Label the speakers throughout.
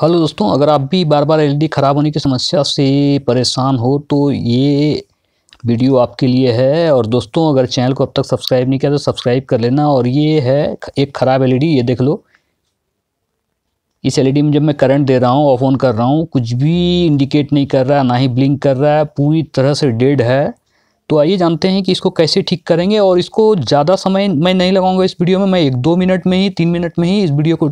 Speaker 1: hello दोस्तों अगर आप भी बार बार एलईडी ख़राब होने की समस्या से परेशान हो तो ये वीडियो आपके लिए है और दोस्तों अगर चैनल को अब तक सब्सक्राइब नहीं किया तो सब्सक्राइब कर लेना और ये है एक ख़राब एलईडी ये देख लो इस एलईडी में जब मैं करंट दे रहा हूँ ऑफ ऑन कर रहा हूँ कुछ भी इंडिकेट नहीं कर रहा ना ही ब्लिंक कर रहा है पूरी तरह से डेड है तो आइए जानते हैं कि इसको कैसे ठीक करेंगे और इसको ज़्यादा समय मैं नहीं लगाऊंगा इस वीडियो में मैं एक दो मिनट में ही तीन मिनट में ही इस वीडियो को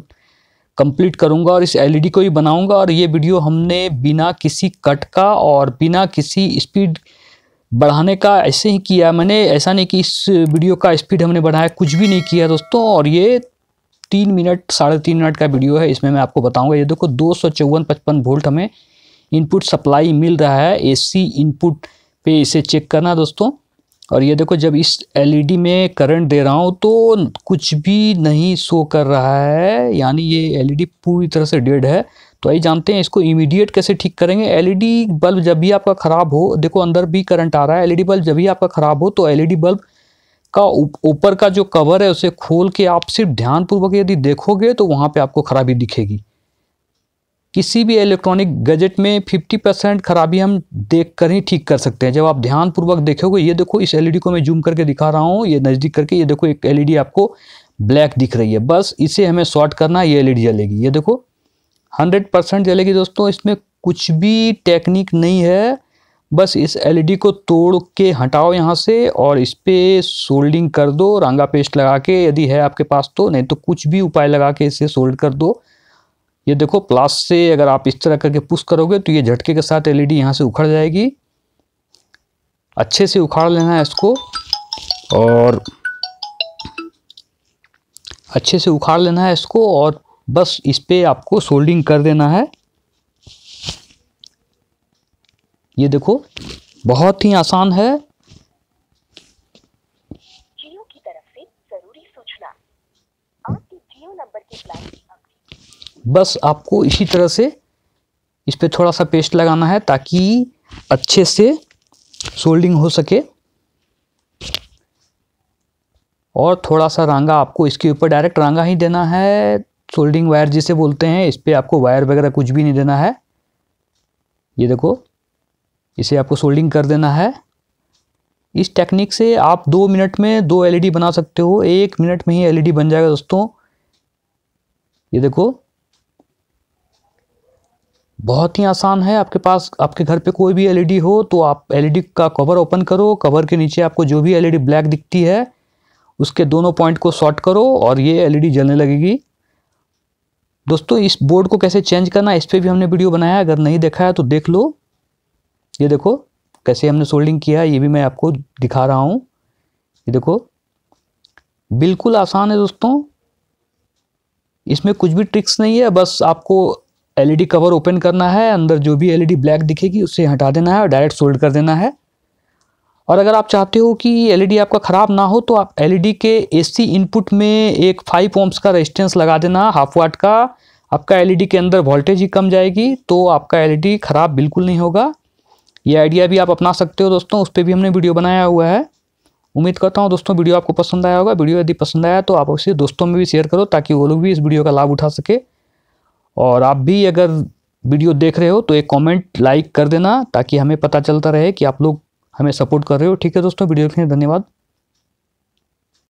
Speaker 1: कंप्लीट करूँगा और इस एलईडी e को ही बनाऊँगा और ये वीडियो हमने बिना किसी कट का और बिना किसी स्पीड बढ़ाने का ऐसे ही किया मैंने ऐसा नहीं कि इस वीडियो का स्पीड हमने बढ़ाया कुछ भी नहीं किया दोस्तों और ये तीन मिनट साढ़े तीन मिनट का वीडियो है इसमें मैं आपको बताऊंगा ये देखो दो सौ चौवन पचपन वोल्ट हमें इनपुट सप्लाई मिल रहा है एसी इनपुट पे इसे चेक करना दोस्तों और ये देखो जब इस एलईडी e में करंट दे रहा हूँ तो कुछ भी नहीं शो कर रहा है यानी ये एलईडी e पूरी तरह से डेड है तो आइए जानते हैं इसको इमीडिएट कैसे ठीक करेंगे एलईडी बल्ब e जब भी आपका ख़राब हो देखो अंदर भी करंट आ रहा है एलईडी बल्ब जब भी आपका ख़राब हो तो एलईडी बल्ब का ऊपर का जो कवर है उसे खोल के आप सिर्फ ध्यानपूर्वक यदि देखोगे तो वहाँ पर आपको खराबी दिखेगी किसी भी इलेक्ट्रॉनिक गजट में 50 परसेंट खराबी हम देख कर ही ठीक कर सकते हैं जब आप ध्यानपूर्वक देखोगे ये देखो इस एलईडी e को मैं जूम करके दिखा रहा हूँ ये नज़दीक करके ये देखो एक एलईडी e आपको ब्लैक दिख रही है बस इसे हमें शॉर्ट करना ये एलईडी e जलेगी ये देखो हंड्रेड परसेंट जलेगी दोस्तों इसमें कुछ भी टेक्निक नहीं है बस इस एल को तोड़ के हटाओ यहाँ से और इस पर सोल्डिंग कर दो रंगा पेस्ट लगा के यदि है आपके पास तो नहीं तो कुछ भी उपाय लगा के इसे सोल्ड कर दो ये देखो प्लास से अगर आप इस तरह करके पुश करोगे तो ये झटके के साथ एलईडी यहाँ से उखड़ जाएगी अच्छे से उखाड़ लेना है इसको और अच्छे से उखाड़ लेना है इसको और बस इस पर आपको सोल्डिंग कर देना है ये देखो बहुत ही आसान है की तरफ से जरूरी सूचना आपके जियो नंबर के प्लान बस आपको इसी तरह से इस पर थोड़ा सा पेस्ट लगाना है ताकि अच्छे से सोल्डिंग हो सके और थोड़ा सा रंगा आपको इसके ऊपर डायरेक्ट रंगा ही देना है सोल्डिंग वायर जिसे बोलते हैं इस पर आपको वायर वगैरह कुछ भी नहीं देना है ये देखो इसे आपको सोल्डिंग कर देना है इस टेक्निक से आप दो मिनट में दो एलईडी बना सकते हो एक मिनट में ही एलईडी बन जाएगा दोस्तों ये देखो बहुत ही आसान है आपके पास आपके घर पे कोई भी एलईडी e हो तो आप एलईडी e का कवर ओपन करो कवर के नीचे आपको जो भी एलईडी ब्लैक e दिखती है उसके दोनों पॉइंट को शॉर्ट करो और ये एलईडी जलने लगेगी दोस्तों इस बोर्ड को कैसे चेंज करना इस पर भी हमने वीडियो बनाया अगर नहीं देखा है तो देख लो ये देखो कैसे हमने सोल्डिंग किया है ये भी मैं आपको दिखा रहा हूँ ये देखो बिल्कुल आसान है दोस्तों इसमें कुछ भी ट्रिक्स नहीं है बस आपको एलईडी कवर ओपन करना है अंदर जो भी एलईडी ब्लैक दिखेगी उसे हटा देना है और डायरेक्ट सोल्ड कर देना है और अगर आप चाहते हो कि एलईडी आपका ख़राब ना हो तो आप एलईडी के एसी इनपुट में एक फाइव ओम्स का रेजिस्टेंस लगा देना हाफ वाट का आपका एलईडी के अंदर वोल्टेज ही कम जाएगी तो आपका एलईडी ख़राब बिल्कुल नहीं होगा ये आइडिया भी आप अपना सकते हो दोस्तों उस पर भी हमने वीडियो बनाया हुआ है उम्मीद करता हूँ दोस्तों वीडियो आपको पसंद आया होगा वीडियो यदि पसंद आया तो आप उसे दोस्तों में भी शेयर करो ताकि वो लोग भी इस वीडियो का लाभ उठा सके और आप भी अगर वीडियो देख रहे हो तो एक कमेंट लाइक कर देना ताकि हमें पता चलता रहे कि आप लोग हमें सपोर्ट कर रहे हो ठीक है दोस्तों वीडियो देखने धन्यवाद